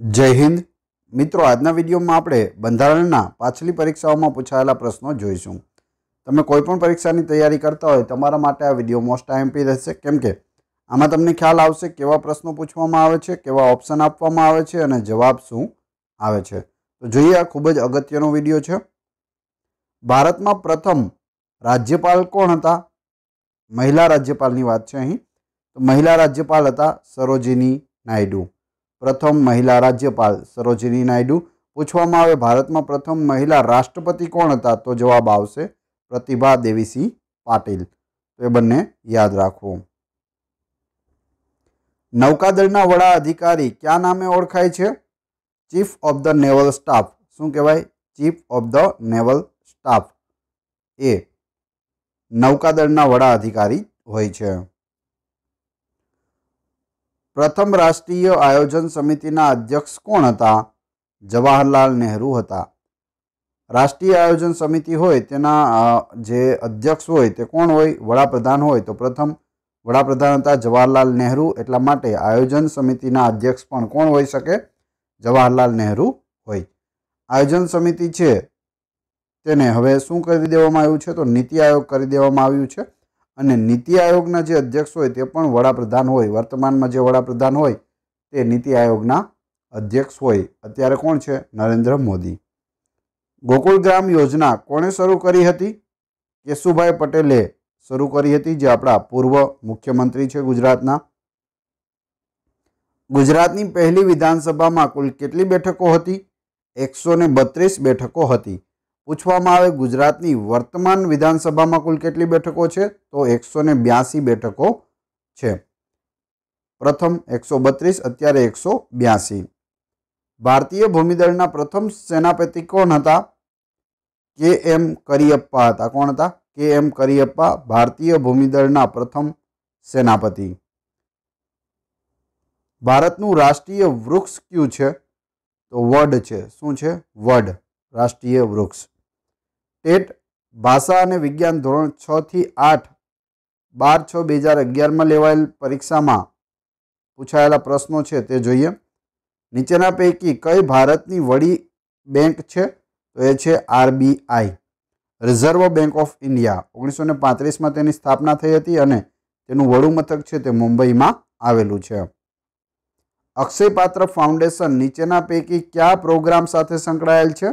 જય હિન્દ મિત્રો આજના વિડીયોમાં આપણે બંધારણના પાછલી પરીક્ષાઓમાં પૂછાયેલા પ્રશ્નો જોઈશું તમે કોઈપણ પરીક્ષાની તૈયારી કરતા હોય તમારા માટે આ વિડીયો મોસ્ટ આઈએમપી રહેશે કેમ કે આમાં તમને ખ્યાલ આવશે કેવા પ્રશ્નો પૂછવામાં આવે છે કેવા ઓપ્શન આપવામાં આવે છે અને જવાબ શું આવે છે તો જોઈએ આ ખૂબ જ અગત્યનો વિડીયો છે ભારતમાં પ્રથમ રાજ્યપાલ કોણ હતા મહિલા રાજ્યપાલની વાત છે અહીં તો મહિલા રાજ્યપાલ હતા સરોજિની નાયડુ પ્રથમ મહિલા રાજ્યપાલ સરোজિની નાયડુ પૂછવામાં આવે ભારતમાં પ્રથમ મહિલા રાષ્ટ્રપતિ કોણ હતા તો જવાબ આવશે પ્રતિભા દેવીસી પાટીલ તો એ બનને યાદ રાખો નૌકાદળના વડા અધિકારી કેનામે ઓળખાય છે chief of the naval staff શું કહેવાય chief of the naval staff એ નૌકાદળના વડા અધિકારી હોય છે પ્રથમ રાષ્ટ્રીય આયોજન સમિતિના અધ્યક્ષ કોણ હતા જવાહરલાલ નહેરુ હતા રાષ્ટ્રીય આયોજન સમિતિ હોય તેના જે અધ્યક્ષ હોય તે કોણ હોય વડાપ્રધાન હોય તો પ્રથમ વડાપ્રધાન હતા જવાહરલાલ નહેરુ એટલા માટે આયોજન સમિતિના અધ્યક્ષ પણ કોણ હોઈ શકે જવાહરલાલ નહેરુ હોય આયોજન સમિતિ છે તેને હવે શું કરી દેવામાં આવ્યું છે તો નીતિ આયોગ કરી દેવામાં આવ્યું છે અને નીતિ આયોગના જે અધ્યક્ષ હોય તે પણ વડાપ્રધાન હોય વર્તમાનમાં જે વડાપ્રધાન હોય તે નીતિ આયોગના અધ્યક્ષ હોય અત્યારે કોણ છે નરેન્દ્ર મોદી ગોકુળ ગ્રામ યોજના કોણે શરૂ કરી હતી કેશુભાઈ પટેલે શરૂ કરી હતી જે આપણા પૂર્વ મુખ્યમંત્રી છે ગુજરાતના ગુજરાતની પહેલી વિધાનસભામાં કુલ કેટલી બેઠકો હતી એકસો બત્રીસ બેઠકો હતી પૂછવામાં આવે ગુજરાતની વર્તમાન વિધાનસભામાં કુલ કેટલી બેઠકો છે તો એકસો ને બ્યાસી બેઠકો છે પ્રથમ એકસો બત્રીસ અત્યારે એકસો બ્યાસી ભારતીય ભૂમિદળના પ્રથમ સેનાપતિ કોણ હતા કે એમ કરિયપ્પા હતા કોણ હતા કે એમ કરિયપ્પા ભારતીય ભૂમિદળના પ્રથમ સેનાપતિ ભારતનું રાષ્ટ્રીય વૃક્ષ કયું છે તો વડ છે શું છે વડ રાષ્ટ્રીય વૃક્ષ ટેટ ભાષા અને વિજ્ઞાન ધોરણ છથી આઠ બાર છ બે હજાર અગિયારમાં લેવાયેલ પરીક્ષામાં પૂછાયેલા પ્રશ્નો છે તે જોઈએ નીચેના પૈકી કઈ ભારતની વડી બેંક છે તો એ છે RBI reserve bank of India ઓગણીસો ને પાંત્રીસમાં તેની સ્થાપના થઈ હતી અને તેનું વડુ મથક છે તે મુંબઈમાં આવેલું છે અક્ષયપાત્ર ફાઉન્ડેશન નીચેના પૈકી કયા પ્રોગ્રામ સાથે સંકળાયેલ છે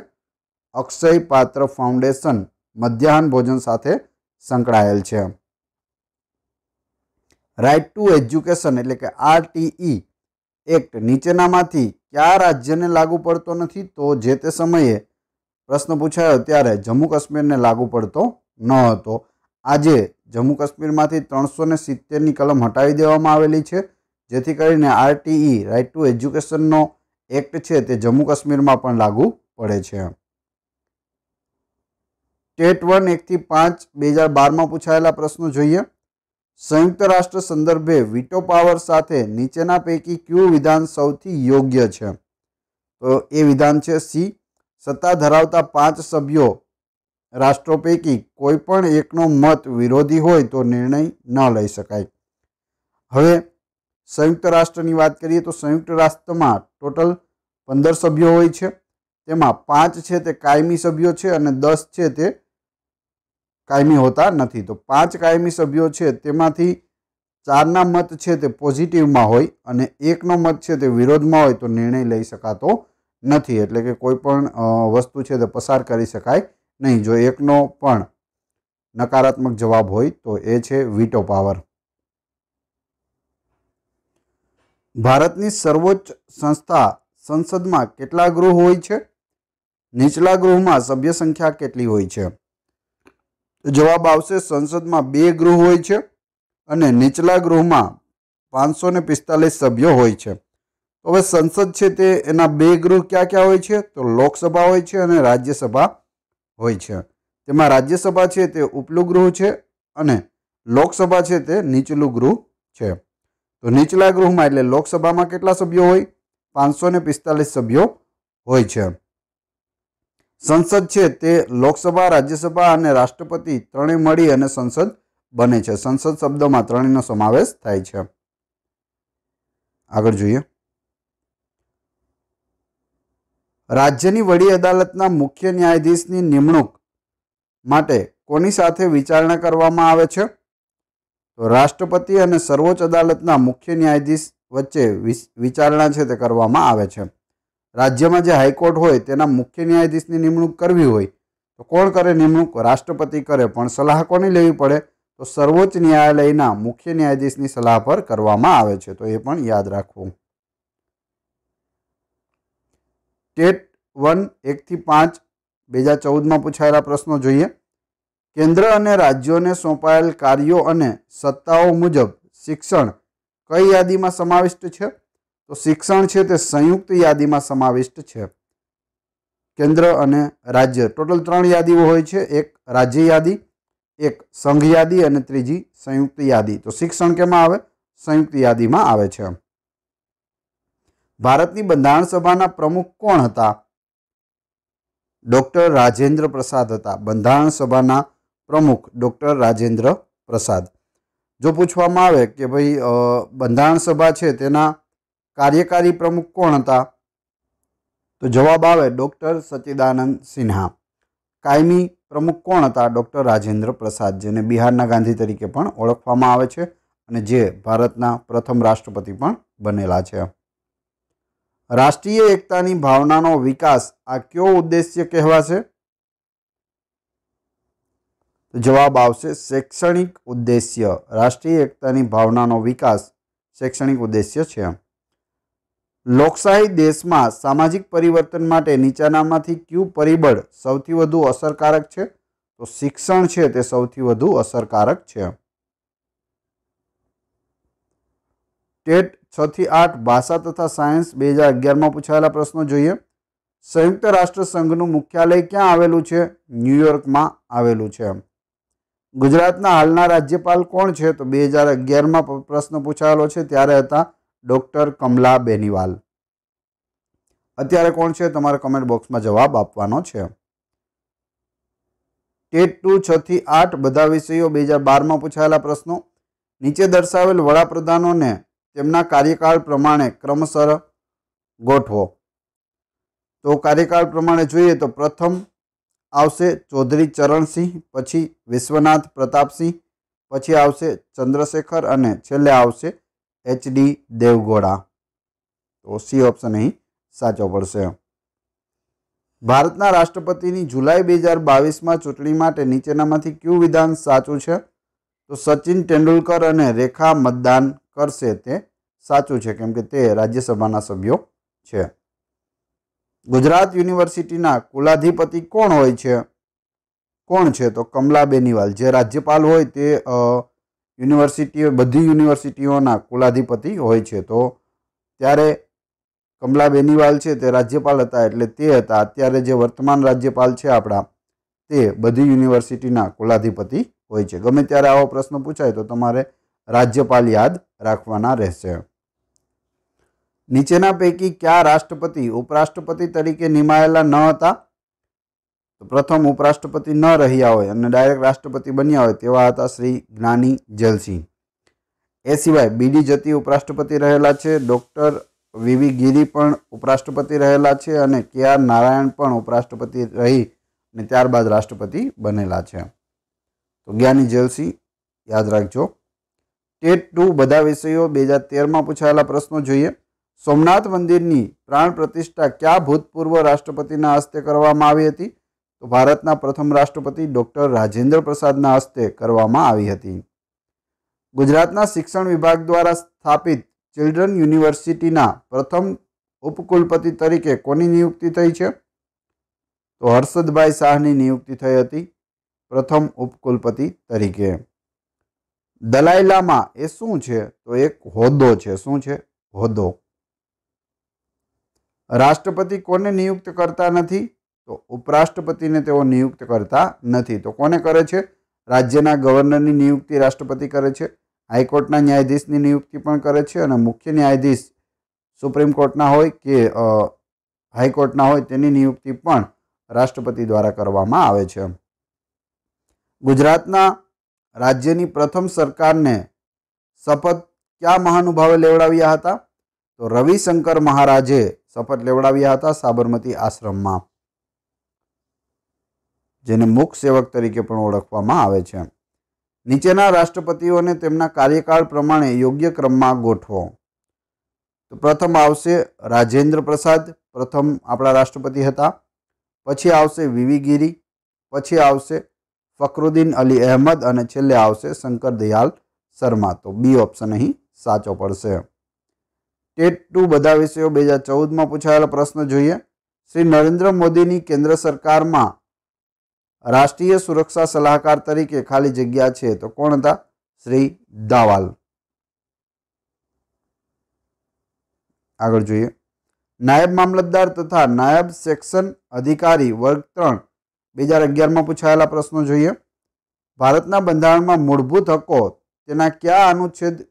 અક્ષય પાત્ર ફાઉન્ડેશન મધ્યાહન ભોજન સાથે સંકળાયેલ છે રાઇટ ટુ એજ્યુકેશન એટલે કે આરટીઈ એક્ટ નીચેનામાંથી કયા રાજ્યને લાગુ પડતો નથી તો જે તે સમયે પ્રશ્ન પૂછાયો ત્યારે જમ્મુ કાશ્મીરને લાગુ પડતો ન હતો આજે જમ્મુ કાશ્મીરમાંથી ત્રણસો ને સિત્તેરની કલમ હટાવી દેવામાં આવેલી છે જેથી કરીને આરટીઈ રાઇટ ટુ એજ્યુકેશનનો એક્ટ છે તે જમ્મુ કાશ્મીરમાં પણ લાગુ પડે છે એમ ટેટ વન એકથી પાંચ બે હજાર બારમાં પૂછાયેલા પ્રશ્નો જોઈએ સંયુક્ત રાષ્ટ્ર સંદર્ભે વિટો પાવર સાથે નીચેના પૈકી કયું વિધાન સૌથી યોગ્ય છે તો એ વિધાન છે સી સત્તા ધરાવતા પાંચ સભ્યો રાષ્ટ્રો પૈકી કોઈ પણ એકનો મત વિરોધી હોય તો નિર્ણય ન લઈ શકાય હવે સંયુક્ત રાષ્ટ્રની વાત કરીએ તો સંયુક્ત રાષ્ટ્રમાં ટોટલ પંદર સભ્યો હોય છે તેમાં પાંચ છે તે કાયમી સભ્યો છે અને દસ છે તે કાયમી હોતા નથી તો પાંચ કાયમી સભ્યો છે તેમાંથી ચારના મત છે તે પોઝિટિવમાં હોય અને એકનો મત છે તે વિરોધમાં હોય તો નિર્ણય લઈ શકાતો નથી એટલે કે કોઈ પણ વસ્તુ છે તે પસાર કરી શકાય નહીં જો એકનો પણ નકારાત્મક જવાબ હોય તો એ છે વીટો પાવર ભારતની સર્વોચ્ચ સંસ્થા સંસદમાં કેટલા ગૃહ હોય છે નીચલા ગૃહમાં સભ્ય સંખ્યા કેટલી હોય છે તો જવાબ આવશે સંસદમાં બે ગૃહ હોય છે અને નીચલા ગૃહમાં પાંચસો ને પિસ્તાલીસ સભ્યો હોય છે તો હવે સંસદ છે તે એના બે ગૃહ ક્યાં ક્યાં હોય છે તો લોકસભા હોય છે અને રાજ્યસભા હોય છે તેમાં રાજ્યસભા છે તે ઉપલું ગૃહ છે અને લોકસભા છે તે નીચલું ગૃહ છે તો નીચલા ગૃહમાં એટલે લોકસભામાં કેટલા સભ્યો હોય પાંચસો ને પિસ્તાલીસ સભ્યો હોય છે સંસદ છે તે લોકસભા રાજ્યસભા અને રાષ્ટ્રપતિ ત્રણેય મળી અને સંસદ બને છે સંસદ શબ્દોમાં ત્રણેયનો સમાવેશ થાય છે આગળ જોઈએ રાજ્યની વડી અદાલતના મુખ્ય ન્યાયાધીશની નિમણૂક માટે કોની સાથે વિચારણા કરવામાં આવે છે તો રાષ્ટ્રપતિ અને સર્વોચ્ચ અદાલતના મુખ્ય ન્યાયાધીશ વચ્ચે વિચારણા છે તે કરવામાં આવે છે રાજ્યમાં જે હાઈકોર્ટ હોય તેના મુખ્ય ન્યાયાધીશની નિમણૂક કરવી હોય તો કોણ કરે નિમણૂક રાષ્ટ્રપતિ કરે પણ સલાહ કોની લેવી પડે તો સર્વોચ્ચ ન્યાયાલયના મુખ્ય ન્યાયાધીશની સલાહ પર કરવામાં આવે છે તો એ પણ યાદ રાખવું ટેટ વન એકથી પાંચ બે હજાર ચૌદમાં પૂછાયેલા પ્રશ્નો જોઈએ કેન્દ્ર અને રાજ્યોને સોંપાયેલ કાર્યો અને સત્તાઓ મુજબ શિક્ષણ કઈ યાદીમાં સમાવિષ્ટ છે તો શિક્ષણ છે તે સંયુક્ત યાદીમાં સમાવિષ્ટ છે કેન્દ્ર અને રાજ્ય ટોટલ ત્રણ યાદીઓ હોય છે એક રાજ્ય યાદી એક સંઘ યાદી અને ત્રીજી સંયુક્ત યાદી તો શિક્ષણ કેમાં આવે સંયુક્ત યાદીમાં આવે છે ભારતની બંધારણ સભાના પ્રમુખ કોણ હતા ડૉક્ટર રાજેન્દ્ર પ્રસાદ હતા બંધારણ સભાના પ્રમુખ ડૉક્ટર રાજેન્દ્ર પ્રસાદ જો પૂછવામાં આવે કે ભાઈ બંધારણ સભા છે તેના કાર્યકારી પ્રમુખ કોણ હતા તો જવાબ આવે ડૉક્ટર સચ્ચિદાનંદ સિન્હા કાયમી પ્રમુખ કોણ હતા ડૉક્ટર રાજેન્દ્ર પ્રસાદ જેને બિહારના ગાંધી તરીકે પણ ઓળખવામાં આવે છે અને જે ભારતના પ્રથમ રાષ્ટ્રપતિ પણ બનેલા છે રાષ્ટ્રીય એકતાની ભાવનાનો વિકાસ આ કયો ઉદ્દેશ્ય કહેવાશે જવાબ આવશે શૈક્ષણિક ઉદ્દેશ્ય રાષ્ટ્રીય એકતાની ભાવનાનો વિકાસ શૈક્ષણિક ઉદ્દેશ્ય છે લોકશાહી દેશમાં સામાજિક પરિવર્તન માટે નીચાનામાંથી કયું પરિબળ સૌથી વધુ અસરકારક છે તો શિક્ષણ છે તે સૌથી વધુ અસરકારક છે ટેટ છ થી આઠ ભાષા તથા સાયન્સ બે હજાર અગિયારમાં પૂછાયેલા પ્રશ્નો જોઈએ સંયુક્ત રાષ્ટ્ર સંઘનું મુખ્યાલય ક્યાં આવેલું છે ન્યુયોર્કમાં આવેલું છે ગુજરાતના હાલના રાજ્યપાલ કોણ છે તો બે હજાર અગિયારમાં પ્રશ્ન પૂછાયેલો છે ત્યારે હતા ડૉક્ટર કમલા બેનીવાલ અત્યારે કોણ છે તમારે કમેન્ટ બોક્સમાં જવાબ આપવાનો છે ટેટ ટુ છથી આઠ બધા વિષયો બે હજાર બારમાં પૂછાયેલા પ્રશ્નો નીચે દર્શાવેલ વડાપ્રધાનોને તેમના કાર્યકાળ પ્રમાણે ક્રમશઃ ગોઠવો તો કાર્યકાળ પ્રમાણે જોઈએ તો પ્રથમ આવશે ચૌધરી ચરણસિંહ પછી વિશ્વનાથ પ્રતાપસિંહ પછી આવશે ચંદ્રશેખર અને છેલ્લે આવશે એચ ડી દેવગોડા તો સી ઓપ્શન અહીં સાચો પડશે ભારતના રાષ્ટ્રપતિની જુલાઈ બે હજાર બાવીસમાં ચૂંટણી માટે નીચેનામાંથી કયું વિધાન સાચું છે તો સચિન તેંડુલકર અને રેખા મતદાન કરશે તે સાચું છે કેમ કે તે રાજ્યસભાના સભ્યો છે ગુજરાત યુનિવર્સિટીના કુલાધિપતિ કોણ હોય છે કોણ છે તો કમલા બેનીવાલ જે રાજ્યપાલ હોય તે અ યુનિવર્સિટીઓ બધી યુનિવર્સિટીઓના કુલાધિપતિ હોય છે તો ત્યારે કમલા બેનીવાલ છે તે રાજ્યપાલ હતા એટલે તે હતા અત્યારે જે વર્તમાન રાજ્યપાલ છે આપણા તે બધી યુનિવર્સિટીના કુલાધિપતિ હોય છે ગમે ત્યારે આવો પ્રશ્ન પૂછાય તો તમારે રાજ્યપાલ યાદ રાખવાના રહેશે નીચેના પૈકી કયા રાષ્ટ્રપતિ ઉપરાષ્ટ્રપતિ તરીકે નિમાયેલા ન હતા તો પ્રથમ ઉપરાષ્ટ્રપતિ ન રહ્યા હોય અને ડાયરેક્ટ રાષ્ટ્રપતિ બન્યા હોય તેવા હતા શ્રી જ્ઞાની જલસિંહ એ સિવાય બીડી જતી ઉપરાષ્ટ્રપતિ રહેલા છે ડૉક્ટર વિવી ગીરી પણ ઉપરાષ્ટ્રપતિ રહેલા છે અને કે આર નારાયણ પણ ઉપરાષ્ટ્રપતિ રહી અને ત્યારબાદ રાષ્ટ્રપતિ બનેલા છે તો જ્ઞાની જલસિંહ યાદ રાખજો ટેટ ટુ બધા વિષયો બે હજાર તેરમાં પૂછાયેલા પ્રશ્નો જોઈએ સોમનાથ મંદિરની પ્રાણ પ્રતિષ્ઠા કયા ભૂતપૂર્વ રાષ્ટ્રપતિના હસ્તે કરવામાં આવી હતી તો ભારતના પ્રથમ રાષ્ટ્રપતિ ડૉક્ટર રાજેન્દ્ર પ્રસાદના હસ્તે કરવામાં આવી હતી ગુજરાતના શિક્ષણ વિભાગ દ્વારા સ્થાપિત ચિલ્ડ્રન યુનિવર્સિટીના પ્રથમ ઉપકુલપતિ તરીકે કોની નિયુક્તિ થઈ છે તો હર્ષદભાઈ શાહની નિયુક્તિ થઈ હતી પ્રથમ ઉપકુલપતિ તરીકે દલાઈલામાં એ શું છે તો એક હોદ્દો છે શું છે હોદ્દો રાષ્ટ્રપતિ કોને નિયુક્ત કરતા નથી તો ઉપરાષ્ટ્રપતિને તેઓ નિયુક્ત કરતા નથી તો કોને કરે છે રાજ્યના ગવર્નરની નિયુક્તિ રાષ્ટ્રપતિ કરે છે હાઈકોર્ટના ન્યાયાધીશની નિયુક્તિ પણ કરે છે અને મુખ્ય ન્યાયાધીશ સુપ્રીમ કોર્ટના હોય કે હાઈકોર્ટના હોય તેની નિયુક્તિ પણ રાષ્ટ્રપતિ દ્વારા કરવામાં આવે છે ગુજરાતના રાજ્યની પ્રથમ સરકારને શપથ કયા મહાનુભાવે લેવડાવ્યા હતા તો રવિશંકર મહારાજે શપથ લેવડાવ્યા હતા સાબરમતી આશ્રમમાં જેને મુખ સેવક તરીકે પણ ઓળખવામાં આવે છે નીચેના રાષ્ટ્રપતિઓને તેમના કાર્યકાળ પ્રમાણે યોગ્ય ક્રમમાં ગોઠવો તો પ્રથમ આવશે રાજેન્દ્ર પ્રસાદ પ્રથમ આપણા રાષ્ટ્રપતિ હતા પછી આવશે વિવીગીરી પછી આવશે ફકરુદ્દીન અલી અહેમદ અને છેલ્લે આવશે શંકર દયાલ શર્મા તો બી ઓપ્શન અહીં સાચો પડશે ટેટ ટુ બધા વિષયો બે હજાર ચૌદમાં પૂછાયેલા પ્રશ્ન જોઈએ શ્રી નરેન્દ્ર મોદીની કેન્દ્ર સરકારમાં રાષ્ટ્રીય સુરક્ષા સલાહકાર તરીકે ખાલી જગ્યા છે તો કોણ હતા શ્રી દાવાલ આગળ જોઈએ નાયબ મામલતદાર તથા નાયબ સેક્શન અધિકારી વર્ગ ત્રણ બે હજાર અગિયારમાં પૂછાયેલા પ્રશ્નો જોઈએ ભારતના બંધારણમાં મૂળભૂત હકો તેના કયા અનુચ્છેદ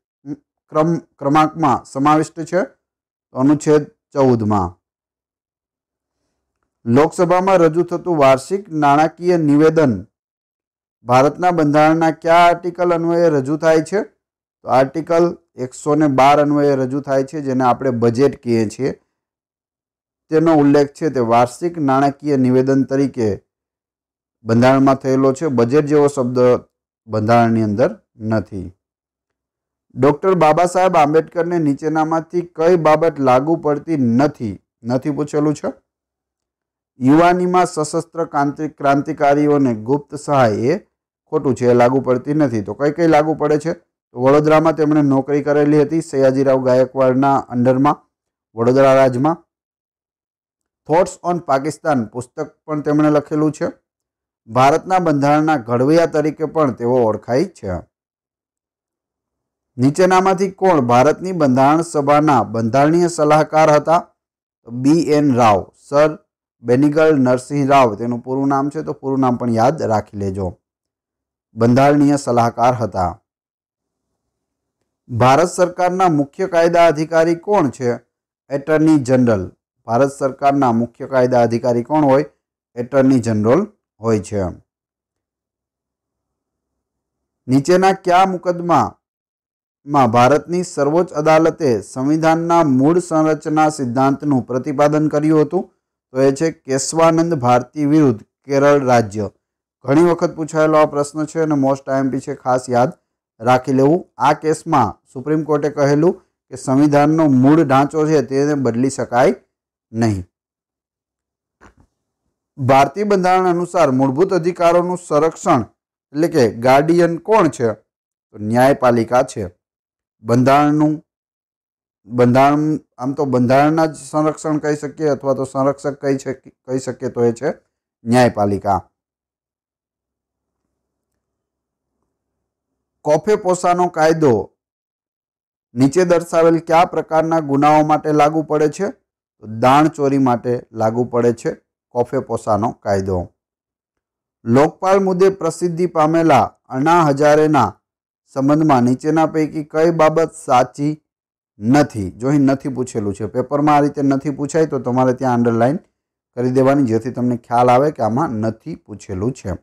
ક્રમ ક્રમાંકમાં સમાવિષ્ટ છે તો અનુચ્છેદ ચૌદમાં લોકસભામાં રજૂ થતું વાર્ષિક નાણાકીય નિવેદન ભારતના બંધારણના કયા આર્ટિકલ અન્વયે રજૂ થાય છે તો આર્ટિકલ એકસો ને બાર અન્વયે રજૂ થાય છે જેને આપણે બજેટ કહીએ છીએ તેનો ઉલ્લેખ છે તે વાર્ષિક નાણાકીય નિવેદન તરીકે બંધારણમાં થયેલો છે બજેટ જેવો શબ્દ બંધારણની અંદર નથી ડૉક્ટર બાબા સાહેબ આંબેડકરને નીચેનામાંથી કઈ બાબત લાગુ પડતી નથી નથી પૂછેલું છે યુવાનીમાં સશસ્ત્ર ક્રાંતિકારીઓને ગુપ્ત સહાય એ ખોટું છે એ લાગુ પડતી નથી તો કઈ કઈ લાગુ પડે છે તો વડોદરામાં તેમણે નોકરી કરેલી હતી સયાજીરાવ ગાયકવાડના અંડરમાં વડોદરા રાજમાં થોટ્સ ઓન પાકિસ્તાન પુસ્તક પણ તેમણે લખેલું છે ભારતના બંધારણના ઘડવૈયા તરીકે પણ તેઓ ઓળખાય છે નીચેનામાંથી કોણ ભારતની બંધારણ સભાના બંધારણીય સલાહકાર હતા B N Rau sir Benegal Narasimha Rau તેનું પૂરું નામ છે તો પૂરું નામ પણ યાદ રાખી લેજો બંધારણીય સલાહકાર હતા ભારત સરકારના મુખ્ય કાયદા અધિકારી કોણ છે એટર્ની જનરલ ભારત સરકારના મુખ્ય કાયદા અધિકારી કોણ હોય એટર્ની જનરલ હોય છે નીચેના કયા મુકદ્દમામાં ભારતની સર્વોચ્ચ અદાલતે સંવિધાનના મૂળ સંરચના સિદ્ધાંતનું પ્રતિપાદન કર્યું હતું તો એ છે કેશવાનંદ ભારતી વિરુદ્ધ કેરળ રાજ્ય ઘણી વખત પૂછાયેલો આ પ્રશ્ન છે અને મોસ્ટ આઈએમપી છે ખાસ યાદ રાખી લેવું આ કેસમાં સુપ્રીમ કોર્ટે કહેલું કે સંવિધાનનો મૂળ ઢાંચો છે તેને બદલી શકાય નહીં ભારતીય બંધારણ અનુસાર મૂળભૂત અધિકારોનું સંરક્ષણ એટલે કે ગાર્ડિયન કોણ છે તો ન્યાયપાલિકા છે બંધારણનું બંધારણ આમ તો બંધારણના જ સંરક્ષણ કહી શકીએ અથવા તો સંરક્ષક કહી કહી શકીએ તો એ છે ન્યાયપાલિકા કોફે પોસાનો કાયદો નીચે દર્શાવેલ કયા પ્રકારના ગુનાઓ માટે લાગુ પડે છે તો દાણ ચોરી માટે લાગુ પડે છે કોફે પોસાનો કાયદો લોકપાલ મુદ્દે પ્રસિદ્ધિ પામેલા અણા હજારેના સંબંધમાં નીચેના પૈકી કઈ બાબત સાચી નથી જો અહીં નથી પૂછેલું છે પેપરમાં આ રીતે નથી પૂછાય તો તમારે ત્યાં અંડરલાઇન કરી દેવાની જેથી તમને ખ્યાલ આવે કે આમાં નથી પૂછેલું છે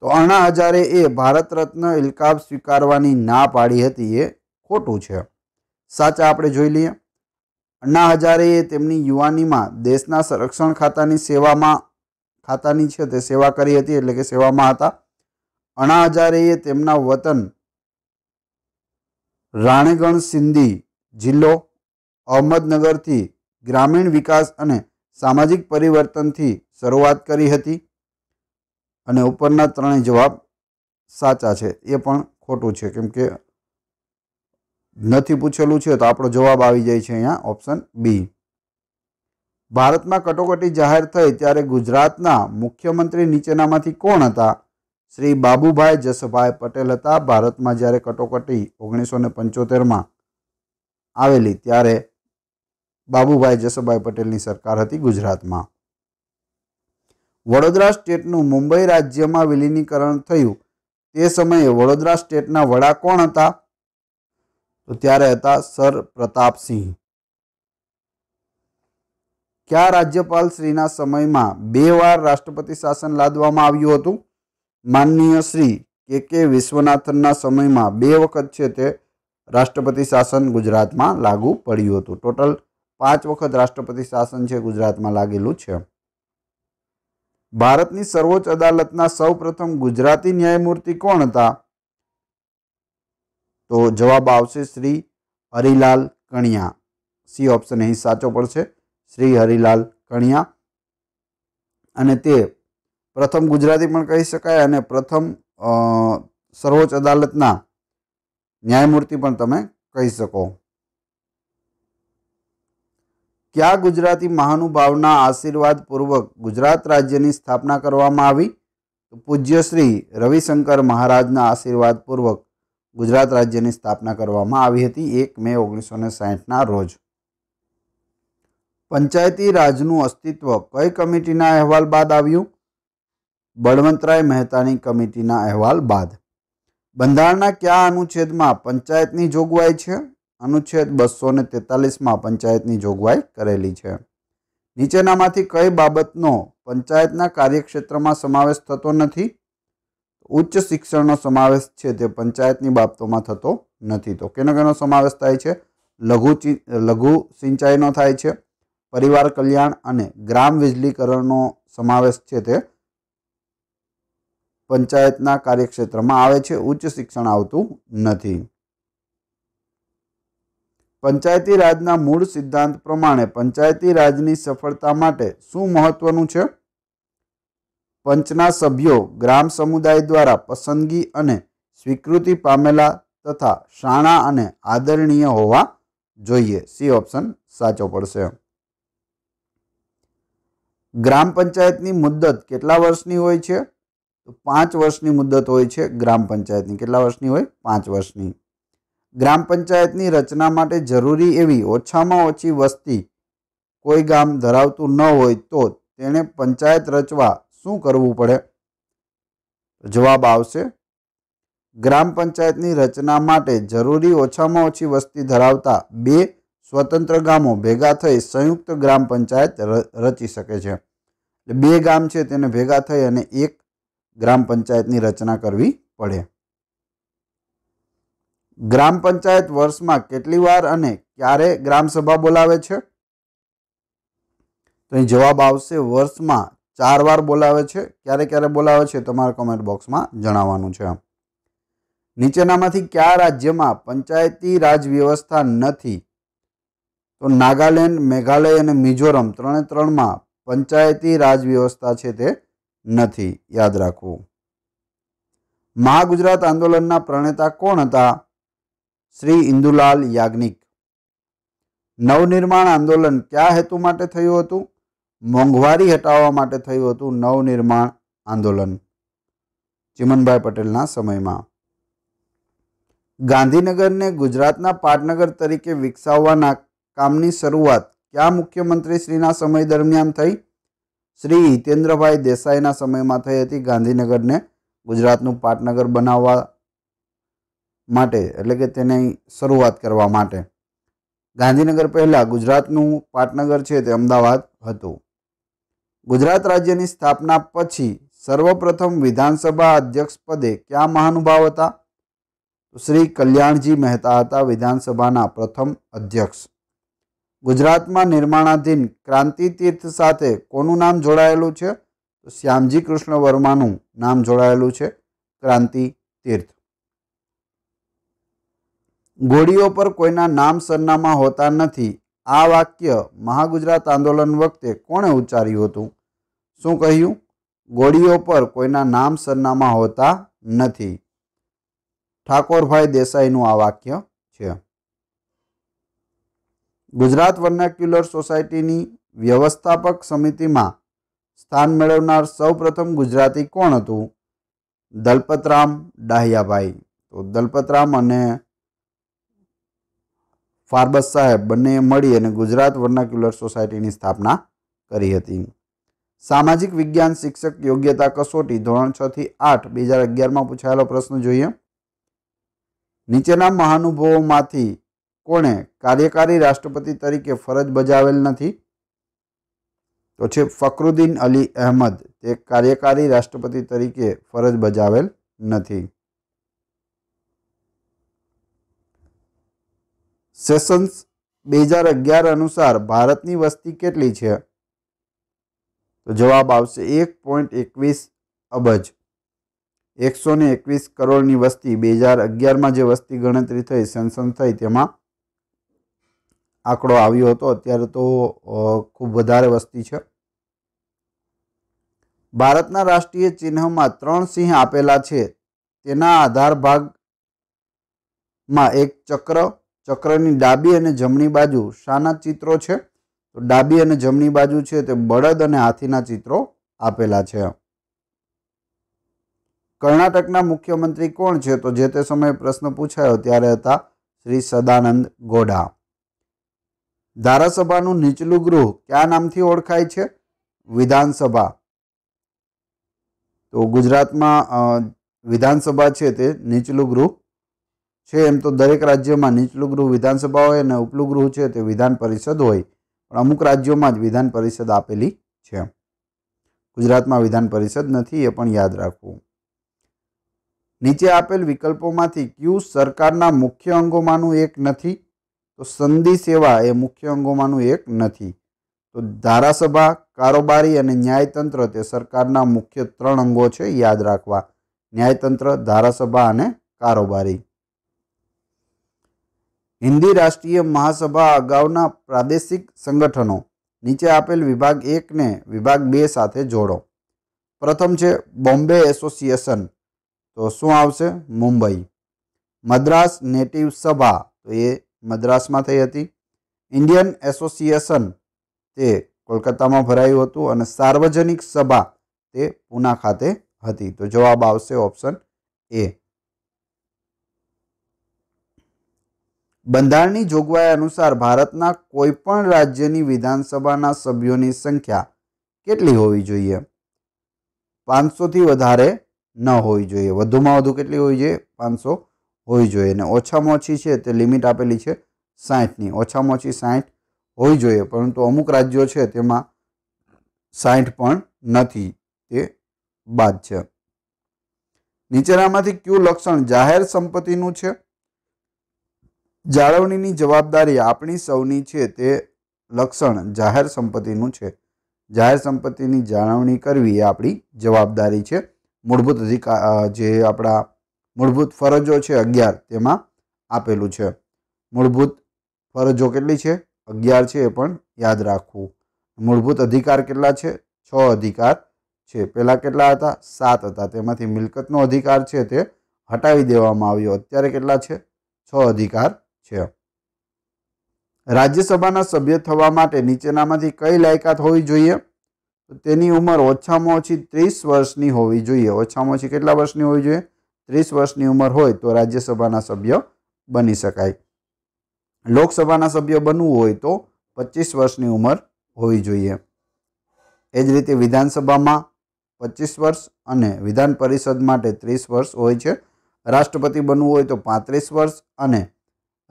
તો અણા હજારે એ ભારત રત્ન ઇલકાબ સ્વીકારવાની ના પાડી હતી એ ખોટું છે સાચા આપણે જોઈ લઈએ અણા હજારે એ તેમની યુવાનીમાં દેશના સંરક્ષણ ખાતાની સેવામાં ખાતાની છે તે સેવા કરી હતી એટલે કે સેવામાં હતા અણા હજારે એ તેમના વતન રાણેગણ સિંધી જિલ્લો અહમદનગરથી ગ્રામીણ વિકાસ અને સામાજિક પરિવર્તનથી શરૂઆત કરી હતી અને ઉપરના ત્રણેય જવાબ સાચા છે એ પણ ખોટું છે કેમ કે નથી પૂછેલું છે તો આપણો જવાબ આવી જાય છે અહીંયા ઓપ્શન બી ભારતમાં કટોકટી જાહેર થઈ ત્યારે ગુજરાતના મુખ્યમંત્રી નીચેનામાંથી કોણ હતા શ્રી બાબુભાઈ જસભાઈ પટેલ હતા ભારતમાં જ્યારે કટોકટી ઓગણીસો ને પંચોતેરમાં આવેલી ત્યારે બાબુભાઈ જસુભાઈ પટેલની સરકાર હતી ગુજરાતમાં વડોદરા સ્ટેટનું મુંબઈ રાજ્યમાં વિલીનીકરણ થયું તે સમયે વડોદરા સ્ટેટના વડા કોણ હતા તો ત્યારે હતા સર પ્રતાપસિંહ કયા રાજ્યપાલ શ્રીના સમયમાં બે વાર રાષ્ટ્રપતિ શાસન લાદવામાં આવ્યું હતું માનનીય શ્રી કે કે વિશ્વનાથનના સમયમાં બે વખત છે તે રાષ્ટ્રપતિ શાસન ગુજરાતમાં લાગુ પડ્યું હતું ટોટલ પાંચ વખત રાષ્ટ્રપતિ શાસન છે ગુજરાતમાં લાગેલું છે ભારતની સર્વોચ્ચ અદાલતના સૌપ્રથમ ગુજરાતી ન્યાયમૂર્તિ કોણ હતા તો જવાબ આવશે શ્રી હરિલાલ કણિયા સી ઓપ્શન અહીં સાચો પડશે શ્રી હરિલાલ કણિયા અને તે પ્રથમ ગુજરાતી પણ કહી શકાય અને પ્રથમ સર્વોચ્ચ અદાલતના ન્યાયમૂર્તિ પણ તમે કહી શકો ક્યાં ગુજરાતી મહાનુભાવના આશીર્વાદપૂર્વક ગુજરાત રાજ્યની સ્થાપના કરવામાં આવી તો પૂજ્ય શ્રી રવિશંકર મહારાજના આશીર્વાદપૂર્વક ગુજરાત રાજ્યની સ્થાપના કરવામાં આવી હતી એક મે ઓગણીસો ને સાહીઠના રોજ પંચાયતી રાજનું અસ્તિત્વ કઈ કમિટીના અહેવાલ બાદ આવ્યું બળવંતરાય મહેતાની કમિટીના અહેવાલ બાદ બંધારણના કયા અનુચ્છેદમાં પંચાયતની જોગવાઈ છે અનુચ્છેદ બસો ને તેતાલીસમાં પંચાયતની જોગવાઈ કરેલી છે નીચેનામાંથી કઈ બાબતનો પંચાયતના કાર્યક્ષેત્રમાં સમાવેશ થતો નથી ઉચ્ચ શિક્ષણનો સમાવેશ છે તે પંચાયતની બાબતોમાં થતો નથી તો કેનો કેનો સમાવેશ થાય છે લઘુ લઘુ સિંચાઈનો થાય છે પરિવાર કલ્યાણ અને ગ્રામ વીજળીકરણનો સમાવેશ છે તે પંચાયતના કાર્યક્ષેત્રમાં આવે છે ઉચ્ચ શિક્ષણ આવતું નથી પંચાયતી રાજના મૂળ સિદ્ધાંત પ્રમાણે પંચાયતી રાજની સફળતા માટે શું મહત્વનું છે પંચના સભ્યો ગ્રામ સમુદાય દ્વારા પસંદગી અને સ્વીકૃતિ પામેલા તથા શાણા અને આદરણીય હોવા જોઈએ સી ઓપ્શન સાચો પડશે ગ્રામ પંચાયતની મુદ્દત કેટલા વર્ષની હોય છે તો પાંચ વર્ષની મુદત હોય છે ગ્રામ પંચાયતની કેટલા વર્ષની હોય પાંચ વર્ષની ગ્રામ પંચાયતની રચના માટે જરૂરી એવી ઓછામાં ઓછી વસ્તી કોઈ ગામ ધરાવતું ન હોય તો તેણે પંચાયત રચવા શું કરવું પડે જવાબ આવશે ગ્રામ પંચાયતની રચના માટે જરૂરી ઓછામાં ઓછી વસ્તી ધરાવતા બે સ્વતંત્ર ગામો ભેગા થઈ સંયુક્ત ગ્રામ પંચાયત રચી શકે છે બે ગામ છે તેને ભેગા થઈ અને એક ગ્રામ પંચાયતની રચના કરવી પડે ગ્રામ પંચાયત વર્ષમાં કેટલી વાર અને ક્યારે ગ્રામસભા બોલાવે છે તો અહીં જવાબ આવશે વર્ષમાં ચાર વાર બોલાવે છે ક્યારે ક્યારે બોલાવે છે તમારા કોમેન્ટ બોક્સમાં જણાવવાનું છે નીચેનામાંથી કયા રાજ્યમાં પંચાયતી રાજ વ્યવસ્થા નથી તો નાગાલેન્ડ મેઘાલય અને મિઝોરમ ત્રણે ત્રણમાં પંચાયતી રાજ વ્યવસ્થા છે તે નથી યાદ રાખવું મહા ગુજરાત આંદોલનના પ્રણેતા કોણ હતા શ્રી ઇન્દુલાલ યાજ્ઞિક નવનિર્માણ આંદોલન કયા હેતુ માટે થયું હતું મોંઘવારી હટાવવા માટે થયું હતું નવનિર્માણ આંદોલન ચિમનભાઈ પટેલના સમયમાં ગાંધીનગરને ગુજરાતના પાટનગર તરીકે વિકસાવવાના કામની શરૂઆત કયા મુખ્યમંત્રીશ્રીના સમય દરમિયાન થઈ શ્રી હિતેન્દ્રભાઈ દેસાઈના સમયમાં થઈ હતી ગાંધીનગરને ગુજરાતનું પાટનગર બનાવવા માટે એટલે કે તેની શરૂઆત કરવા માટે ગાંધીનગર પહેલાં ગુજરાતનું પાટનગર છે તે અમદાવાદ હતું ગુજરાત રાજ્યની સ્થાપના પછી સર્વપ્રથમ વિધાનસભા અધ્યક્ષ પદે કયા મહાનુભાવ હતા શ્રી કલ્યાણજી મહેતા હતા વિધાનસભાના પ્રથમ અધ્યક્ષ ગુજરાતમાં નિર્માણાધીન ક્રાંતિ તીર્થ સાથે કોનું નામ જોડાયેલું છે તો શ્યામજી કૃષ્ણ વર્માનું નામ જોડાયેલું છે ક્રાંતિ તીર્થ ઘોડીઓ પર કોઈના નામ સરનામા હોતા નથી આ વાક્ય મહાગુજરાત આંદોલન વખતે કોણે ઉચ્ચાર્યું હતું શું કહ્યું ગોળીઓ પર કોઈના નામ સરનામા હોતા નથી ઠાકોરભાઈ દેસાઈનું આ વાક્ય છે ગુજરાત વર્નાક્યુલર સોસાયટીની વ્યવસ્થાપક સમિતિમાં સ્થાન મેળવનાર સૌપ્રથમ ગુજરાતી કોણ હતું દલપતરામ ડાહિયાભાઈ તો દલપતરામ અને ફારબસ સાહેબ બંને મળી અને ગુજરાત વર્નાક્યુલર સોસાયટીની સ્થાપના કરી હતી સામાજિક વિજ્ઞાન શિક્ષક યોગ્યતા કસોટી ધોરણ છ થી આઠ બે હજાર અગિયારમાં પૂછાયેલો પ્રશ્ન જોઈએ નીચેના મહાનુભવોમાંથી કોણે કાર્યકારી રાષ્ટ્રપતિ તરીકે ફરજ બજાવેલ નથી તો છે ફકરુદ્દીન અલી અહેમદ તે કાર્યકારી રાષ્ટ્રપતિ તરીકે ફરજ બજાવેલ નથી સેશન્સ બે હજાર અગિયાર અનુસાર ભારતની વસ્તી કેટલી છે તો જવાબ આવશે એક પોઈન્ટ એકવીસ અબજ એકસો ને એકવીસ કરોડની વસ્તી બે હજાર અગિયારમાં જે વસ્તી ગણતરી થઈ સેન્સન થઈ તેમાં આંકડો આવ્યો હતો અત્યારે તો ખૂબ વધારે વસ્તી છે ભારતના રાષ્ટ્રીય ચિહ્નમાં ત્રણ સિંહ આપેલા છે તેના આધાર ભાગમાં એક ચક્ર ચક્રની ડાબી અને જમણી બાજુ શાના ચિત્રો છે તો ડાબી અને જમણી બાજુ છે તે બળદ અને હાથીના ચિત્રો આપેલા છે કર્ણાટકના મુખ્યમંત્રી કોણ છે તો જે તે સમયે પ્રશ્ન પૂછાયો ત્યારે હતા શ્રી સદાનંદ ગોડા ધારાસભાનું નીચલું ગૃહ કયા નામથી ઓળખાય છે વિધાનસભા તો ગુજરાતમાં વિધાનસભા છે તે નીચલું ગૃહ છે એમ તો દરેક રાજ્યમાં નીચલું ગૃહ વિધાનસભા હોય અને ઉપલું ગૃહ છે તે વિધાન પરિષદ હોય પણ અમુક રાજ્યોમાં જ વિધાન પરિષદ આપેલી છે ગુજરાતમાં વિધાન પરિષદ નથી એ પણ યાદ રાખવું નીચે આપેલ વિકલ્પોમાંથી ક્યુ સરકારના મુખ્ય અંગોમાંનું એક નથી તો સંધિ સેવા એ મુખ્ય અંગોમાંનું એક નથી તો ધારાસભા કારોબારી અને ન્યાયતંત્ર તે સરકારના મુખ્ય ત્રણ અંગો છે યાદ રાખવા ન્યાયતંત્ર ધારાસભા અને કારોબારી હિન્દી રાષ્ટ્રીય મહાસભા અગાઉના પ્રાદેશિક સંગઠનો નીચે આપેલ વિભાગ એકને વિભાગ બે સાથે જોડો પ્રથમ છે બોમ્બે એસોસિએશન તો શું આવશે મુંબઈ મદ્રાસ નેટિવ સભા તો એ મદ્રાસમાં થઈ હતી ઇન્ડિયન એસોસિએશન તે કોલકાતામાં ભરાયું હતું અને સાર્વજનિક સભા તે પૂના ખાતે હતી તો જવાબ આવશે ઓપ્શન એ બંધારણની જોગવાઈ અનુસાર ભારતના કોઈપણ રાજ્યની વિધાનસભાના સભ્યોની સંખ્યા કેટલી હોવી જોઈએ પાંચસોથી વધારે ન હોવી જોઈએ વધુમાં વધુ કેટલી હોવી જોઈએ પાંચસો હોવી જોઈએ અને ઓછામાં ઓછી છે તે લિમિટ આપેલી છે સાઠની ઓછામાં ઓછી સાઠ હોવી જોઈએ પરંતુ અમુક રાજ્યો છે તેમાં સાઠ પણ નથી તે બાદ છે નીચેનામાંથી કયું લક્ષણ જાહેર સંપત્તિનું છે જાળવણીની જવાબદારી આપણી સૌની છે તે લક્ષણ જાહેર સંપત્તિનું છે જાહેર સંપત્તિની જાળવણી કરવી એ આપણી જવાબદારી છે મૂળભૂત અધિકાર જે આપણા મૂળભૂત ફરજો છે અગિયાર તેમાં આપેલું છે મૂળભૂત ફરજો કેટલી છે અગિયાર છે એ પણ યાદ રાખવું મૂળભૂત અધિકાર કેટલા છે છ અધિકાર છે પહેલાં કેટલા હતા સાત હતા તેમાંથી મિલકતનો અધિકાર છે તે હટાવી દેવામાં આવ્યો અત્યારે કેટલા છે છ અધિકાર છે રાજ્યસભાના સભ્ય થવા માટે નીચેનામાંથી કઈ લાયકાત હોવી જોઈએ તેની ઉંમર ઓછામાં ઓછી ત્રીસ વર્ષની હોવી જોઈએ ઓછામાં ઓછી કેટલા વર્ષની હોવી જોઈએ ત્રીસ વર્ષની ઉંમર હોય તો રાજ્યસભાના સભ્ય બની શકાય લોકસભાના સભ્ય બનવું હોય તો પચીસ વર્ષની ઉંમર હોવી જોઈએ એ જ રીતે વિધાનસભામાં પચીસ વર્ષ અને વિધાન પરિષદ માટે ત્રીસ વર્ષ હોય છે રાષ્ટ્રપતિ બનવું હોય તો પાંત્રીસ વર્ષ અને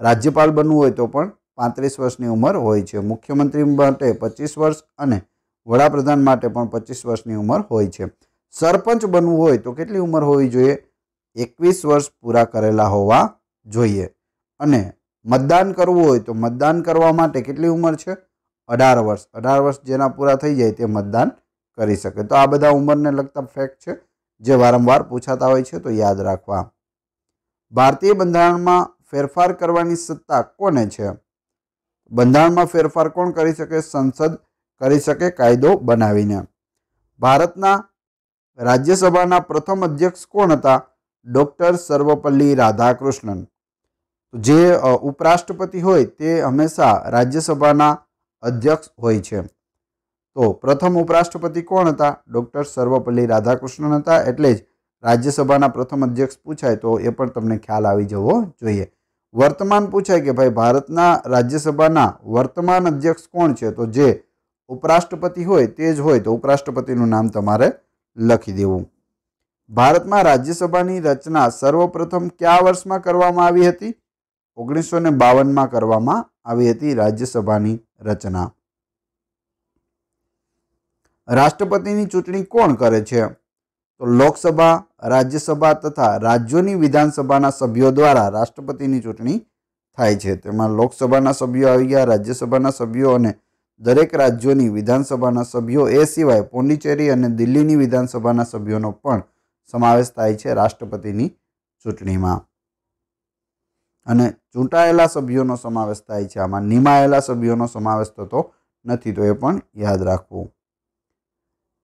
રાજ્યપાલ બનવું હોય તો પણ પાંત્રીસ વર્ષની ઉંમર હોય છે મુખ્યમંત્રી માટે પચીસ વર્ષ અને વડાપ્રધાન માટે પણ પચીસ વર્ષની ઉંમર હોય છે સરપંચ બનવું હોય તો કેટલી ઉંમર હોવી જોઈએ એકવીસ વર્ષ પૂરા કરેલા હોવા જોઈએ અને મતદાન કરવું હોય તો મતદાન કરવા માટે કેટલી ઉંમર છે અઢાર વર્ષ અઢાર વર્ષ જેના પૂરા થઈ જાય તે મતદાન કરી શકે તો આ બધા ઉંમરને લગતા ફેક્ટ છે જે વારંવાર પૂછાતા હોય છે તો યાદ રાખવા ભારતીય બંધારણમાં ફેરફાર કરવાની સત્તા કોને છે બંધારણમાં ફેરફાર કોણ કરી શકે સંસદ કરી શકે કાયદો બનાવીને ભારતના રાજ્યસભાના પ્રથમ અધ્યક્ષ કોણ હતા ડૉક્ટર સર્વપલ્લી રાધાકૃષ્ણન જે ઉપરાષ્ટ્રપતિ હોય તે હંમેશા રાજ્યસભાના અધ્યક્ષ હોય છે તો પ્રથમ ઉપરાષ્ટ્રપતિ કોણ હતા ડૉક્ટર સર્વપલ્લી રાધાકૃષ્ણન હતા એટલે જ રાજ્યસભાના પ્રથમ અધ્યક્ષ પૂછાય તો એ પણ તમને ખ્યાલ આવી જવો જોઈએ વર્તમાન પૂછાય કે ભાઈ ભારતના રાજ્યસભાના વર્તમાન અધ્યક્ષ કોણ છે તો જે ઉપરાષ્ટ્રપતિ હોય તે જ હોય તો ઉપરાષ્ટ્રપતિનું નામ તમારે લખી દેવું ભારતમાં રાજ્યસભાની રચના સર્વપ્રથમ કયા વર્ષમાં કરવામાં આવી હતી ઓગણીસો ને બાવનમાં કરવામાં આવી હતી રાજ્યસભાની રચના રાષ્ટ્રપતિની ચૂંટણી કોણ કરે છે તો લોકસભા રાજ્યસભા તથા રાજ્યોની વિધાનસભાના સભ્યો દ્વારા રાષ્ટ્રપતિની ચૂંટણી થાય છે તેમાં લોકસભાના સભ્યો આવી ગયા રાજ્યસભાના સભ્યો અને દરેક રાજ્યોની વિધાનસભાના સભ્યો એ સિવાય પોંડિચેરી અને દિલ્હીની વિધાનસભાના સભ્યોનો પણ સમાવેશ થાય છે રાષ્ટ્રપતિની ચૂંટણીમાં અને ચૂંટાયેલા સભ્યોનો સમાવેશ થાય છે આમાં નિમાયેલા સભ્યોનો સમાવેશ થતો નથી તો એ પણ યાદ રાખવું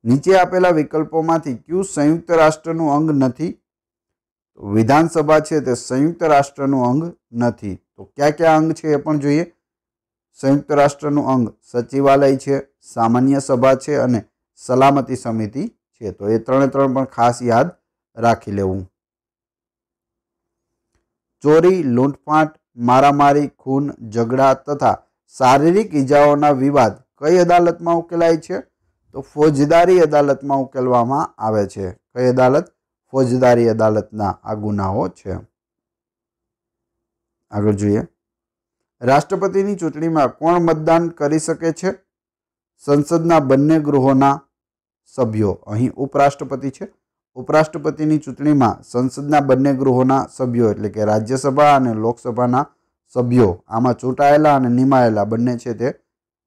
નીચે આપેલા વિકલ્પોમાંથી ક્યુ સંયુક્ત રાષ્ટ્રનું અંગ નથી વિધાનસભા છે તે સંયુક્ત રાષ્ટ્રનું અંગ નથી તો કયા કયા અંગ છે એ પણ જોઈએ સંયુક્ત રાષ્ટ્રનું અંગ સચિવાલય છે સામાન્ય સભા છે અને સલામતી સમિતિ છે તો એ ત્રણે ત્રણ પણ ખાસ યાદ રાખી લેવું ચોરી લૂંટફાટ મારામારી ખૂન ઝઘડા તથા શારીરિક ઈજાઓના વિવાદ કઈ અદાલતમાં ઉકેલાય છે તો ફોજદારી અદાલતમાં ઉકેલવામાં આવે છે કઈ અદાલત ફોજદારી અદાલતના આ ગુનાઓ છે આગળ જોઈએ રાષ્ટ્રપતિની ચૂંટણીમાં કોણ મતદાન કરી શકે છે સંસદના બંને ગૃહોના સભ્યો અહીં ઉપરાષ્ટ્રપતિ છે ઉપરાષ્ટ્રપતિની ચૂંટણીમાં સંસદના બંને ગૃહોના સભ્યો એટલે કે રાજ્યસભા અને લોકસભાના સભ્યો આમાં ચૂંટાયેલા અને નિમાયેલા બંને છે તે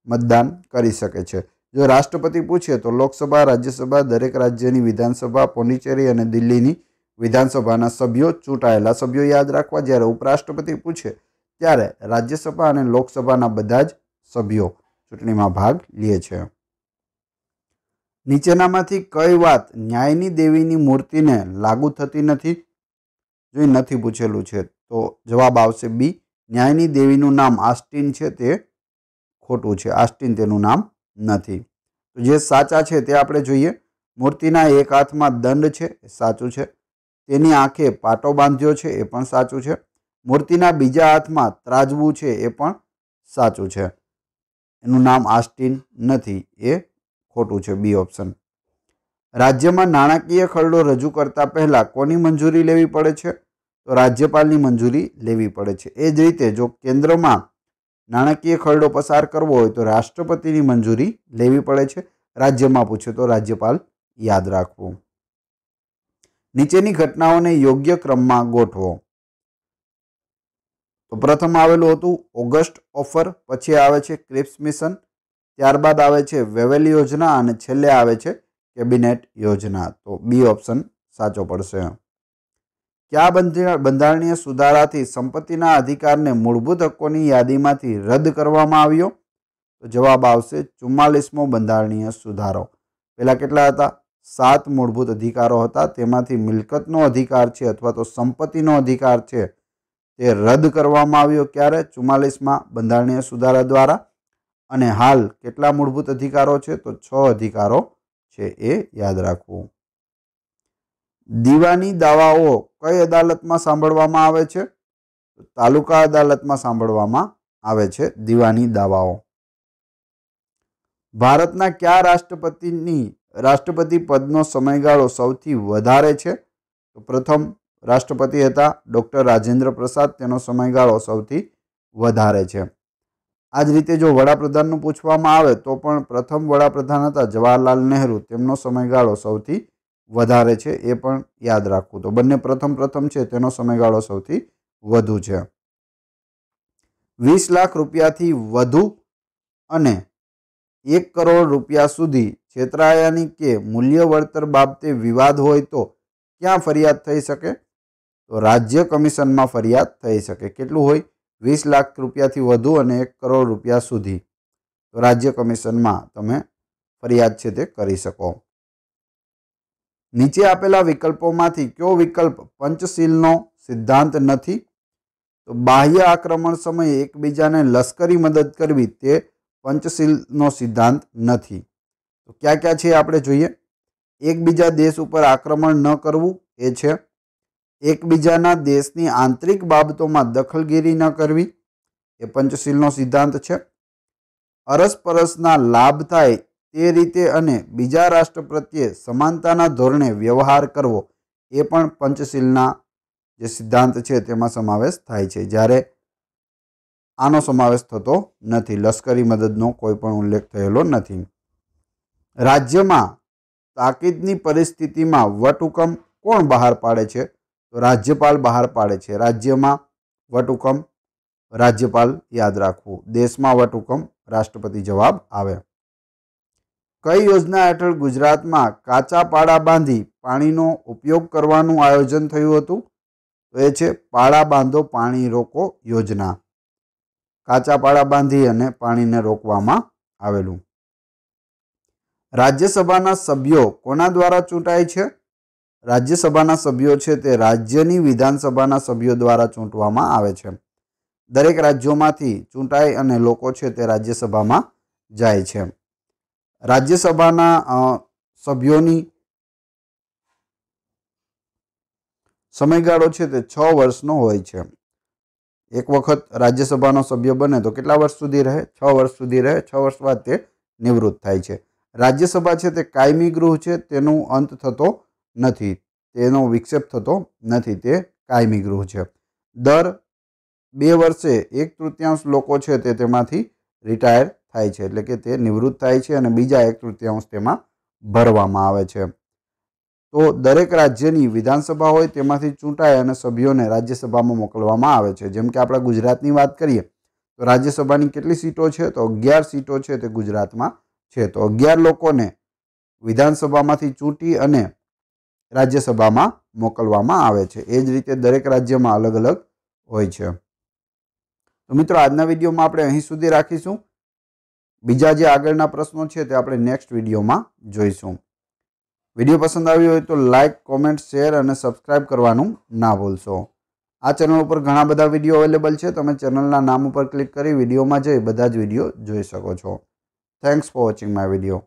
મતદાન કરી શકે છે જો રાષ્ટ્રપતિ પૂછે તો લોકસભા રાજ્યસભા દરેક રાજ્યની વિધાનસભા પોંડિચેરી અને દિલ્હીની વિધાનસભાના સભ્યો ચૂંટાયેલા સભ્યો યાદ રાખવા જ્યારે ઉપરાષ્ટ્રપતિ પૂછે ત્યારે રાજ્યસભા અને લોકસભાના બધા જ સભ્યો ચૂંટણીમાં ભાગ લે છે નીચેનામાંથી કઈ વાત ન્યાયની દેવીની મૂર્તિને લાગુ થતી નથી જો નથી પૂછેલું છે તો જવાબ આવશે બી ન્યાયની દેવીનું નામ આસ્ટિન છે તે ખોટું છે આસ્ટિન તેનું નામ નથી તો જે સાચા છે તે આપણે જોઈએ મૂર્તિના એક હાથમાં દંડ છે સાચું છે તેની આંખે પાટો બાંધ્યો છે એ પણ સાચું છે મૂર્તિના બીજા હાથમાં ત્રાજવું છે એ પણ સાચું છે એનું નામ આસ્ટિન નથી એ ખોટું છે બી ઓપ્શન રાજ્યમાં નાણાકીય ખરડો રજૂ કરતા પહેલાં કોની મંજૂરી લેવી પડે છે તો રાજ્યપાલની મંજૂરી લેવી પડે છે એ જ રીતે જો કેન્દ્રમાં નાણાકીય ખરડો પસાર કરવો હોય તો રાષ્ટ્રપતિની મંજૂરી લેવી પડે છે રાજ્યમાં પૂછે તો રાજ્યપાલ યાદ રાખવું નીચેની ઘટનાઓને યોગ્ય ક્રમમાં ગોઠવો તો પ્રથમ આવેલું હતું ઓગસ્ટ ઓફર પછી આવે છે ક્રિપ્સ મિશન ત્યારબાદ આવે છે વેવેલ યોજના અને છેલ્લે આવે છે કેબિનેટ યોજના તો બી ઓપ્શન સાચો પડશે કયા બંધારણીય સુધારાથી સંપત્તિના અધિકારને મૂળભૂત હકોની યાદીમાંથી રદ કરવામાં આવ્યો તો જવાબ આવશે ચુમ્માલીસમો બંધારણીય સુધારો પહેલાં કેટલા હતા સાત મૂળભૂત અધિકારો હતા તેમાંથી મિલકતનો અધિકાર છે અથવા તો સંપત્તિનો અધિકાર છે તે રદ કરવામાં આવ્યો ક્યારે ચુમ્માલીસમાં બંધારણીય સુધારા દ્વારા અને હાલ કેટલા મૂળભૂત અધિકારો છે તો છ અધિકારો છે એ યાદ રાખવું દીવાની દાવાઓ કઈ અદાલતમાં સાંભળવામાં આવે છે તાલુકા અદાલતમાં સાંભળવામાં આવે છે દીવાની દાવાઓ ભારતના કયા રાષ્ટ્રપતિની રાષ્ટ્રપતિ પદનો સમયગાળો સૌથી વધારે છે તો પ્રથમ રાષ્ટ્રપતિ હતા ડૉક્ટર રાજેન્દ્ર પ્રસાદ તેનો સમયગાળો સૌથી વધારે છે આ જ રીતે જો વડાપ્રધાનનું પૂછવામાં આવે તો પણ પ્રથમ વડાપ્રધાન હતા જવાહરલાલ નહેરુ તેમનો સમયગાળો સૌથી વધારે છે એ પણ યાદ રાખવું તો બંને પ્રથમ પ્રથમ છે તેનો સમયગાળો સૌથી વધુ છે વીસ લાખ રૂપિયાથી વધુ અને એક કરોડ રૂપિયા સુધી છેતરાયાની કે મૂલ્ય વળતર બાબતે વિવાદ હોય તો ક્યાં ફરિયાદ થઈ શકે તો રાજ્ય કમિશનમાં ફરિયાદ થઈ શકે કેટલું હોય વીસ લાખ રૂપિયાથી વધુ અને એક કરોડ રૂપિયા સુધી તો રાજ્ય કમિશનમાં તમે ફરિયાદ છે તે કરી શકો નીચે આપેલા વિકલ્પોમાંથી કયો વિકલ્પ પંચશીલનો સિદ્ધાંત નથી તો બાહ્ય આક્રમણ સમયે એકબીજાને લશ્કરી મદદ કરવી તે પંચશીલનો સિદ્ધાંત નથી તો ક્યાં ક્યાં છે આપણે જોઈએ એકબીજા દેશ ઉપર આક્રમણ ન કરવું એ છે એકબીજાના દેશની આંતરિક બાબતોમાં દખલગીરી ન કરવી એ પંચશીલનો સિદ્ધાંત છે અરસપરસના લાભ થાય તે રીતે અને બીજા રાષ્ટ્ર પ્રત્યે સમાનતાના ધોરણે વ્યવહાર કરવો એ પણ પંચશીલના જે સિદ્ધાંત છે તેમાં સમાવેશ થાય છે જ્યારે આનો સમાવેશ થતો નથી લશ્કરી મદદનો કોઈ પણ ઉલ્લેખ થયેલો નથી રાજ્યમાં તાકીદની પરિસ્થિતિમાં વટહુકમ કોણ બહાર પાડે છે તો રાજ્યપાલ બહાર પાડે છે રાજ્યમાં વટહુકમ રાજ્યપાલ યાદ રાખવું દેશમાં વટહુકમ રાષ્ટ્રપતિ જવાબ આવે કઈ યોજના હેઠળ ગુજરાતમાં કાચા પાડા બાંધી પાણીનો ઉપયોગ કરવાનું આયોજન થયું હતું તો એ છે પાળા બાંધો પાણી રોકો યોજના કાચા પાળા બાંધી અને પાણીને રોકવામાં આવેલું રાજ્યસભાના સભ્યો કોના દ્વારા ચૂંટાય છે રાજ્યસભાના સભ્યો છે તે રાજ્યની વિધાનસભાના સભ્યો દ્વારા ચૂંટવામાં આવે છે દરેક રાજ્યોમાંથી ચૂંટાય અને લોકો છે તે રાજ્યસભામાં જાય છે રાજ્યસભાના સભ્યોની સમયગાળો છે તે છ વર્ષનો હોય છે એક વખત રાજ્યસભાનો સભ્ય બને તો કેટલા વર્ષ સુધી રહે છ વર્ષ સુધી રહે છ વર્ષ બાદ તે નિવૃત્ત થાય છે રાજ્યસભા છે તે કાયમી ગૃહ છે તેનું અંત થતો નથી તેનો વિક્ષેપ થતો નથી તે કાયમી ગૃહ છે દર બે વર્ષે એક તૃતીયાંશ લોકો છે તે તેમાંથી રિટાયર થાય છે એટલે કે તે નિવૃત્ત થાય છે અને બીજા એક તૃતીયાંશ તેમાં ભરવામાં આવે છે તો દરેક રાજ્યની વિધાનસભા હોય તેમાંથી ચૂંટાય અને સભ્યોને રાજ્યસભામાં મોકલવામાં આવે છે જેમ કે આપણે ગુજરાતની વાત કરીએ તો રાજ્યસભાની કેટલી સીટો છે તો અગિયાર સીટો છે તે ગુજરાતમાં છે તો અગિયાર લોકોને વિધાનસભામાંથી ચૂંટી અને રાજ્યસભામાં મોકલવામાં આવે છે એ જ રીતે દરેક રાજ્યમાં અલગ અલગ હોય છે તો મિત્રો આજના વિડીયોમાં આપણે અહીં સુધી રાખીશું બીજા જે આગળના પ્રશ્નો છે તે આપણે નેક્સ્ટ વિડીયોમાં જોઈશું વિડીયો પસંદ આવ્યો હોય તો લાઇક કોમેન્ટ શેર અને સબસ્ક્રાઇબ કરવાનું ના ભૂલશો આ ચેનલ ઉપર ઘણા બધા વિડીયો અવેલેબલ છે તમે ચેનલના નામ ઉપર ક્લિક કરી વિડીયોમાં જઈ બધા જ વિડીયો જોઈ શકો છો thanks for watching my video